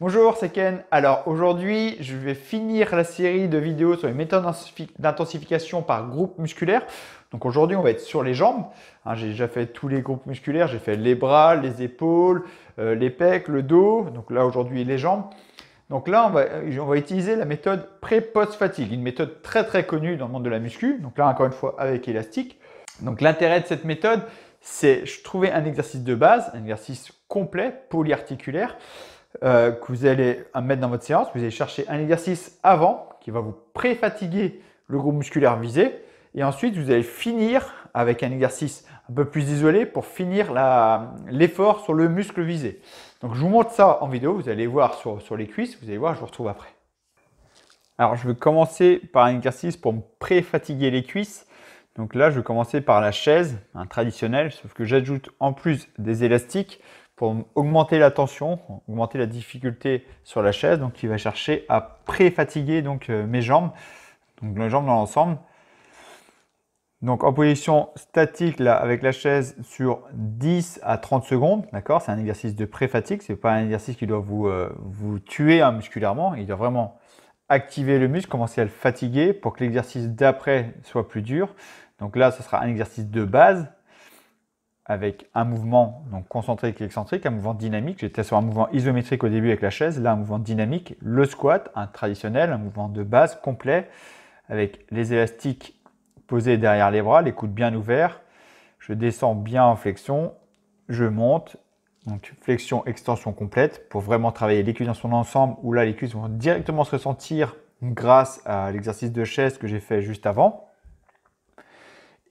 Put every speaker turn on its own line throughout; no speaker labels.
Bonjour, c'est Ken. Alors aujourd'hui, je vais finir la série de vidéos sur les méthodes d'intensification par groupe musculaire. Donc aujourd'hui, on va être sur les jambes. Hein, j'ai déjà fait tous les groupes musculaires. J'ai fait les bras, les épaules, euh, les pecs, le dos. Donc là, aujourd'hui, les jambes. Donc là, euh, on va, utiliser la méthode pré-post-fatigue, une méthode très très connue dans le monde de la muscu. Donc là, encore une fois, avec élastique. Donc l'intérêt de cette méthode, c'est trouver un exercice de base, un exercice complet, polyarticulaire, euh, que vous allez mettre dans votre séance. Vous allez chercher un exercice avant qui va vous pré-fatiguer le groupe musculaire visé. Et ensuite, vous allez finir avec un exercice un peu plus isolé pour finir l'effort sur le muscle visé. Donc, je vous montre ça en vidéo. Vous allez voir sur, sur les cuisses. Vous allez voir, je vous retrouve après. Alors, je vais commencer par un exercice pour me pré-fatiguer les cuisses. Donc là, je vais commencer par la chaise, un hein, traditionnel, sauf que j'ajoute en plus des élastiques pour augmenter la tension, augmenter la difficulté sur la chaise. Donc il va chercher à pré-fatiguer donc euh, mes jambes, donc les jambes dans l'ensemble. Donc en position statique là, avec la chaise sur 10 à 30 secondes, d'accord C'est un exercice de pré-fatigue, ce n'est pas un exercice qui doit vous, euh, vous tuer hein, musculairement, il doit vraiment activer le muscle, commencer à le fatiguer pour que l'exercice d'après soit plus dur. Donc là, ce sera un exercice de base avec un mouvement donc concentrique et excentrique, un mouvement dynamique. J'étais sur un mouvement isométrique au début avec la chaise, là un mouvement dynamique, le squat, un traditionnel, un mouvement de base complet, avec les élastiques posés derrière les bras, les coudes bien ouverts. Je descends bien en flexion, je monte, donc flexion, extension complète, pour vraiment travailler les dans son ensemble, où là les cuisses vont directement se ressentir grâce à l'exercice de chaise que j'ai fait juste avant.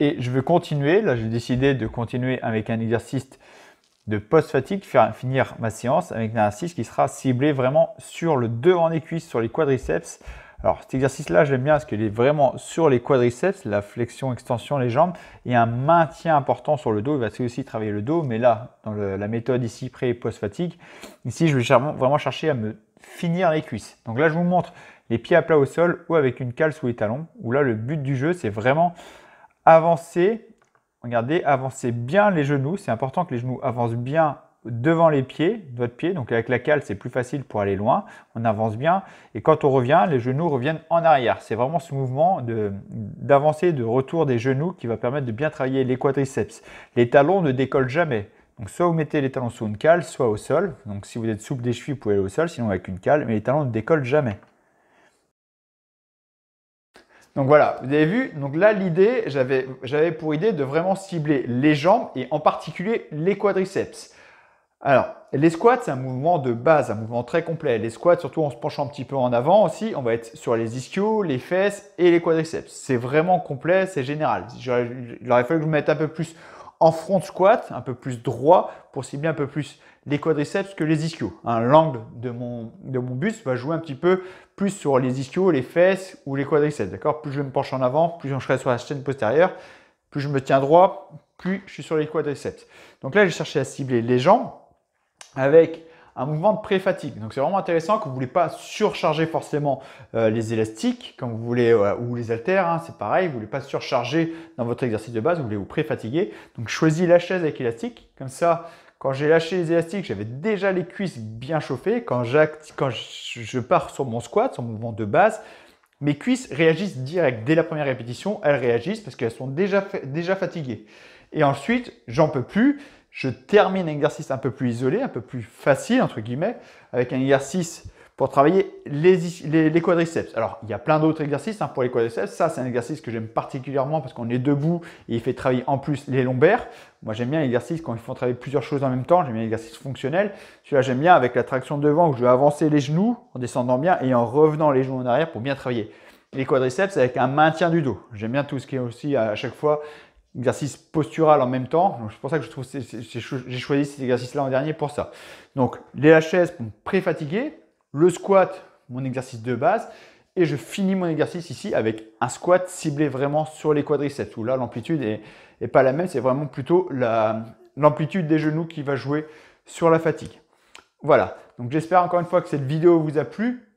Et je veux continuer, là j'ai décidé de continuer avec un exercice de post-fatigue, finir ma séance avec un exercice qui sera ciblé vraiment sur le devant des cuisses, sur les quadriceps. Alors cet exercice-là, j'aime bien parce qu'il est vraiment sur les quadriceps, la flexion, extension, les jambes, et un maintien important sur le dos. Il va aussi travailler le dos, mais là, dans la méthode ici pré post-fatigue, ici je vais vraiment chercher à me finir les cuisses. Donc là, je vous montre les pieds à plat au sol ou avec une cale sous les talons, où là, le but du jeu, c'est vraiment Avancez, regardez, avancez bien les genoux. C'est important que les genoux avancent bien devant les pieds, votre pied. Donc avec la cale, c'est plus facile pour aller loin. On avance bien. Et quand on revient, les genoux reviennent en arrière. C'est vraiment ce mouvement d'avancée, de, de retour des genoux qui va permettre de bien travailler les quadriceps. Les talons ne décollent jamais. Donc soit vous mettez les talons sous une cale, soit au sol. Donc si vous êtes souple des chevilles, vous pouvez aller au sol, sinon avec une cale, mais les talons ne décollent jamais. Donc voilà, vous avez vu, donc là l'idée, j'avais pour idée de vraiment cibler les jambes et en particulier les quadriceps. Alors, les squats, c'est un mouvement de base, un mouvement très complet. Les squats, surtout en se penchant un petit peu en avant aussi, on va être sur les ischios, les fesses et les quadriceps. C'est vraiment complet, c'est général. Il aurait fallu que je mette un peu plus en front squat, un peu plus droit pour cibler un peu plus les quadriceps que les ischios. Hein, l'angle de mon, de mon buste va jouer un petit peu plus sur les ischios, les fesses ou les quadriceps. D'accord Plus je me penche en avant, plus je serai sur la chaîne postérieure, plus je me tiens droit, plus je suis sur les quadriceps. Donc là, j'ai cherché à cibler les jambes avec un mouvement de pré-fatigue. Donc c'est vraiment intéressant que vous voulez pas surcharger forcément euh, les élastiques quand vous voulez, euh, ou les haltères, hein, c'est pareil, vous ne voulez pas surcharger dans votre exercice de base, vous voulez vous pré-fatiguer. Donc choisis la chaise avec élastique, comme ça quand j'ai lâché les élastiques, j'avais déjà les cuisses bien chauffées. Quand, quand je pars sur mon squat, sur mon mouvement de base, mes cuisses réagissent direct. Dès la première répétition, elles réagissent parce qu'elles sont déjà, déjà fatiguées. Et ensuite, j'en peux plus je termine un exercice un peu plus isolé, un peu plus facile, entre guillemets, avec un exercice pour travailler les, quadriceps. Alors, il y a plein d'autres exercices hein, pour les quadriceps. Ça, c'est un exercice que j'aime particulièrement parce qu'on est debout et il fait travailler en plus les lombaires. Moi, j'aime bien l'exercice quand ils font travailler plusieurs choses en même temps. J'aime bien l'exercice fonctionnel. Celui-là, j'aime bien avec la traction devant où je vais avancer les genoux en descendant bien et en revenant les genoux en arrière pour bien travailler les quadriceps avec un maintien du dos. J'aime bien tout ce qui est aussi à chaque fois exercice postural en même temps. C'est pour ça que je trouve j'ai choisi cet exercice-là en dernier pour ça. Donc les HS pour me pré-fatiguer, le squat, mon exercice de base, et je finis mon exercice ici avec un squat ciblé vraiment sur les quadriceps, où là l'amplitude n'est pas la même, c'est vraiment plutôt l'amplitude des genoux qui va jouer sur la fatigue. Voilà, donc j'espère encore une fois que cette vidéo vous a plu.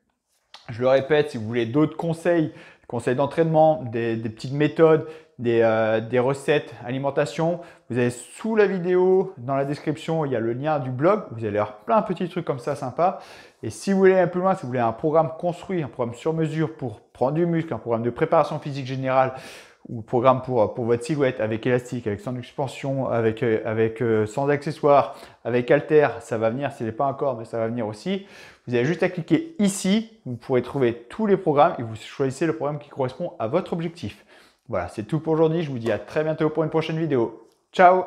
Je le répète, si vous voulez d'autres conseils conseils d'entraînement, des, petites méthodes, euh, des, recettes, alimentation. Vous avez sous la vidéo, dans la description, il y a le lien du blog. Vous allez avoir plein de petits trucs comme ça sympa. Et si vous voulez aller plus loin, si vous voulez un programme construit, un programme sur mesure pour prendre du muscle, un programme de préparation physique générale, ou programme pour, pour votre silhouette avec élastique, avec sans expansion, avec, euh, avec euh, sans accessoires, avec alter, ça va venir, ce n'est pas encore, mais ça va venir aussi. Vous avez juste à cliquer ici, vous pourrez trouver tous les programmes et vous choisissez le programme qui correspond à votre objectif. Voilà, c'est tout pour aujourd'hui. Je vous dis à très bientôt pour une prochaine vidéo. Ciao